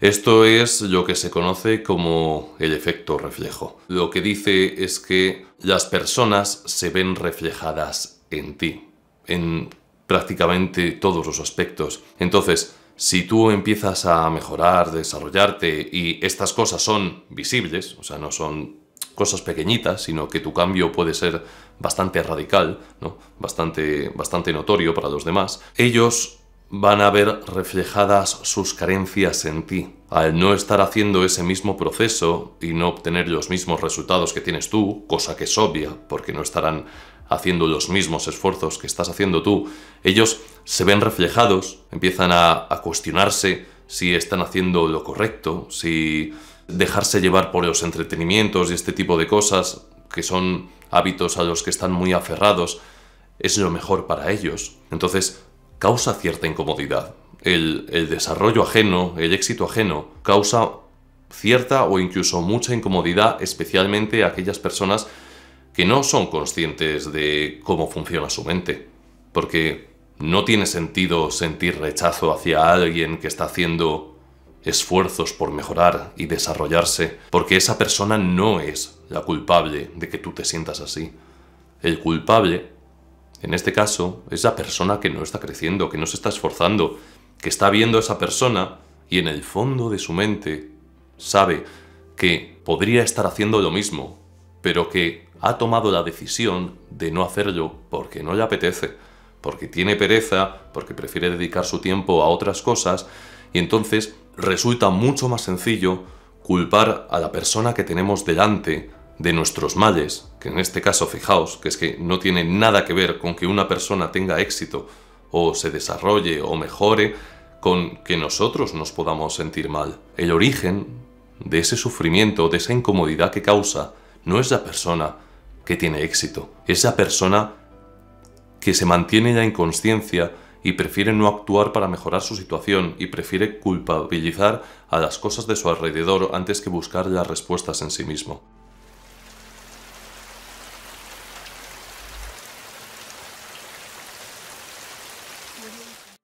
Esto es lo que se conoce como el efecto reflejo. Lo que dice es que las personas se ven reflejadas en ti, en prácticamente todos los aspectos. Entonces, si tú empiezas a mejorar, desarrollarte y estas cosas son visibles, o sea, no son cosas pequeñitas, sino que tu cambio puede ser bastante radical, ¿no? bastante, bastante notorio para los demás, ellos van a ver reflejadas sus carencias en ti. Al no estar haciendo ese mismo proceso y no obtener los mismos resultados que tienes tú, cosa que es obvia, porque no estarán haciendo los mismos esfuerzos que estás haciendo tú, ellos se ven reflejados, empiezan a, cuestionarse si están haciendo lo correcto, si dejarse llevar por los entretenimientos y este tipo de cosas, que son hábitos a los que están muy aferrados, es lo mejor para ellos. Entonces, causa cierta incomodidad. El, desarrollo ajeno, el éxito ajeno, causa cierta o incluso mucha incomodidad, especialmente a aquellas personas que no son conscientes de cómo funciona su mente. Porque no tiene sentido sentir rechazo hacia alguien que está haciendo esfuerzos por mejorar y desarrollarse, porque esa persona no es la culpable de que tú te sientas así. El culpable en este caso, esa persona que no está creciendo, que no se está esforzando, que está viendo a esa persona y en el fondo de su mente sabe que podría estar haciendo lo mismo, pero que ha tomado la decisión de no hacerlo porque no le apetece, porque tiene pereza, porque prefiere dedicar su tiempo a otras cosas, y entonces resulta mucho más sencillo culpar a la persona que tenemos delante de nuestros males que en este caso fijaos que es que no tiene nada que ver con que una persona tenga éxito o se desarrolle o mejore con que nosotros nos podamos sentir mal. El origen de ese sufrimiento, de esa incomodidad que causa, no es la persona que tiene éxito, es la persona que se mantiene ya en inconsciencia y prefiere no actuar para mejorar su situación y prefiere culpabilizar a las cosas de su alrededor antes que buscar las respuestas en sí mismo.